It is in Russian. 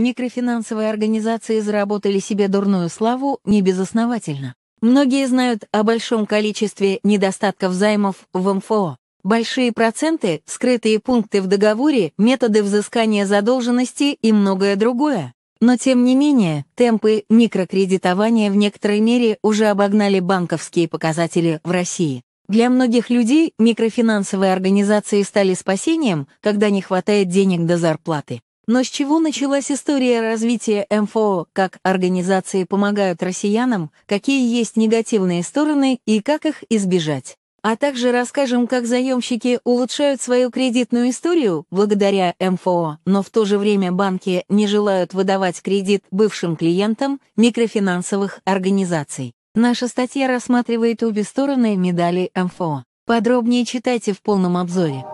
Микрофинансовые организации заработали себе дурную славу небезосновательно. Многие знают о большом количестве недостатков займов в МФО. Большие проценты, скрытые пункты в договоре, методы взыскания задолженности и многое другое. Но тем не менее, темпы микрокредитования в некоторой мере уже обогнали банковские показатели в России. Для многих людей микрофинансовые организации стали спасением, когда не хватает денег до зарплаты. Но с чего началась история развития МФО, как организации помогают россиянам, какие есть негативные стороны и как их избежать? А также расскажем, как заемщики улучшают свою кредитную историю благодаря МФО, но в то же время банки не желают выдавать кредит бывшим клиентам микрофинансовых организаций. Наша статья рассматривает обе стороны медали МФО. Подробнее читайте в полном обзоре.